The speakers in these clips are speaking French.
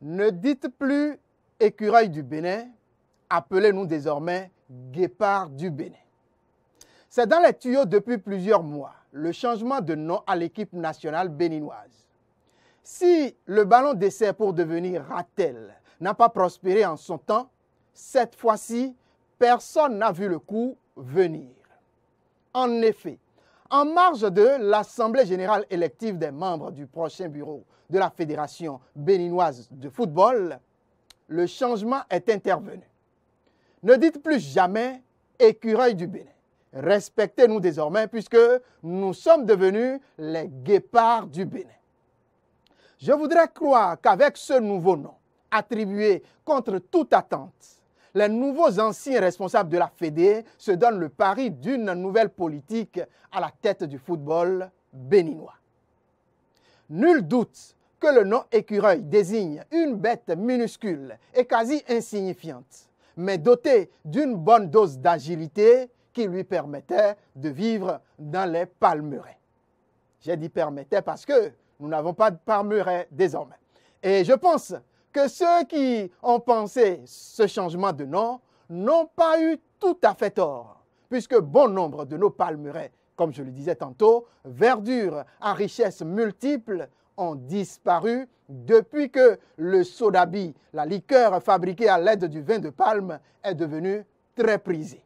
Ne dites plus écureuil du Bénin, appelez-nous désormais guépard du Bénin. C'est dans les tuyaux depuis plusieurs mois le changement de nom à l'équipe nationale béninoise. Si le ballon d'essai pour devenir Ratel n'a pas prospéré en son temps, cette fois-ci, personne n'a vu le coup venir. En effet, en marge de l'Assemblée générale élective des membres du prochain bureau de la Fédération béninoise de football, le changement est intervenu. Ne dites plus jamais écureuil du Bénin. Respectez-nous désormais puisque nous sommes devenus les guépards du Bénin. Je voudrais croire qu'avec ce nouveau nom, attribué contre toute attente, les nouveaux anciens responsables de la Fédé se donnent le pari d'une nouvelle politique à la tête du football béninois. Nul doute que le nom écureuil désigne une bête minuscule et quasi insignifiante, mais dotée d'une bonne dose d'agilité qui lui permettait de vivre dans les palmerets J'ai dit permettait parce que nous n'avons pas de palmeraies désormais. Et je pense que ceux qui ont pensé ce changement de nom n'ont pas eu tout à fait tort, puisque bon nombre de nos palmerais comme je le disais tantôt, verdure à richesse multiple ont disparu depuis que le sodabi, la liqueur fabriquée à l'aide du vin de palme, est devenue très prisée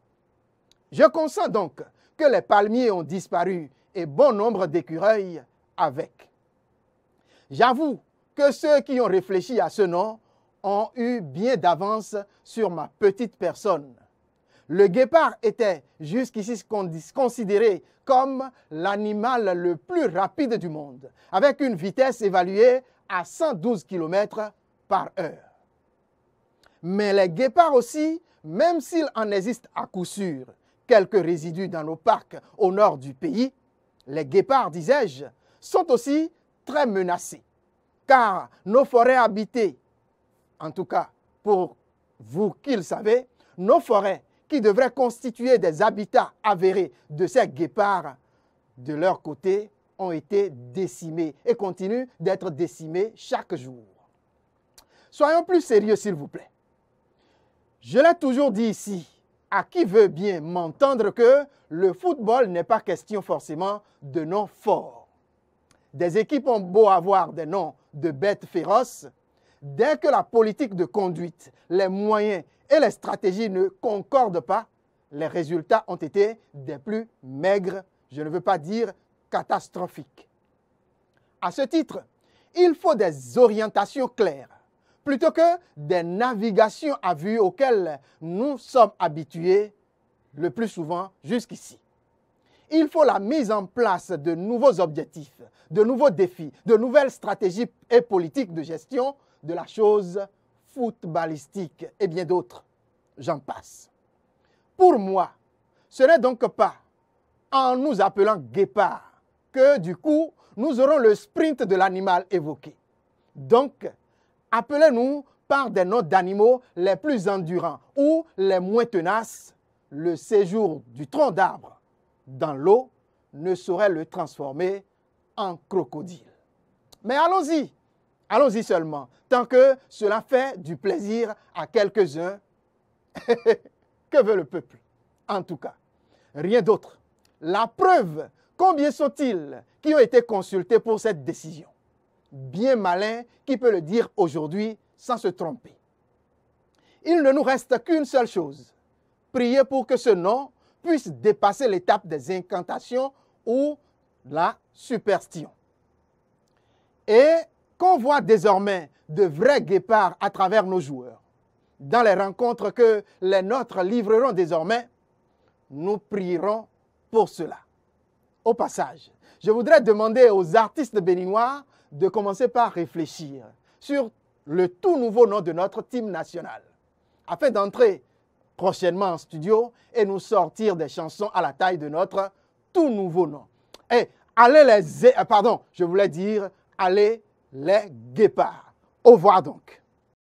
Je consens donc que les palmiers ont disparu et bon nombre d'écureuils avec. J'avoue que ceux qui ont réfléchi à ce nom ont eu bien d'avance sur ma petite personne. Le guépard était jusqu'ici considéré comme l'animal le plus rapide du monde, avec une vitesse évaluée à 112 km par heure. Mais les guépards aussi, même s'il en existe à coup sûr quelques résidus dans nos parcs au nord du pays, les guépards, disais-je, sont aussi très menacés car nos forêts habitées, en tout cas pour vous qui le savez, nos forêts qui devraient constituer des habitats avérés de ces guépards, de leur côté, ont été décimées et continuent d'être décimées chaque jour. Soyons plus sérieux, s'il vous plaît. Je l'ai toujours dit ici, à qui veut bien m'entendre que le football n'est pas question forcément de noms forts. Des équipes ont beau avoir des noms de bêtes féroces, dès que la politique de conduite, les moyens et les stratégies ne concordent pas, les résultats ont été des plus maigres, je ne veux pas dire catastrophiques. À ce titre, il faut des orientations claires, plutôt que des navigations à vue auxquelles nous sommes habitués le plus souvent jusqu'ici il faut la mise en place de nouveaux objectifs, de nouveaux défis, de nouvelles stratégies et politiques de gestion de la chose footballistique et bien d'autres. J'en passe. Pour moi, ce n'est donc pas en nous appelant guépard que du coup nous aurons le sprint de l'animal évoqué. Donc, appelez-nous par des noms d'animaux les plus endurants ou les moins tenaces, le séjour du tronc d'arbre dans l'eau ne saurait le transformer en crocodile. Mais allons-y, allons-y seulement, tant que cela fait du plaisir à quelques-uns. que veut le peuple En tout cas, rien d'autre. La preuve, combien sont-ils qui ont été consultés pour cette décision Bien malin qui peut le dire aujourd'hui sans se tromper. Il ne nous reste qu'une seule chose, prier pour que ce nom puisse dépasser l'étape des incantations ou la superstition. Et qu'on voit désormais de vrais guépards à travers nos joueurs. Dans les rencontres que les nôtres livreront désormais, nous prierons pour cela. Au passage, je voudrais demander aux artistes béninois de commencer par réfléchir sur le tout nouveau nom de notre team national, afin d'entrer prochainement en studio et nous sortir des chansons à la taille de notre tout nouveau nom. Et allez les... Euh, pardon, je voulais dire, allez les guépards. Au revoir donc.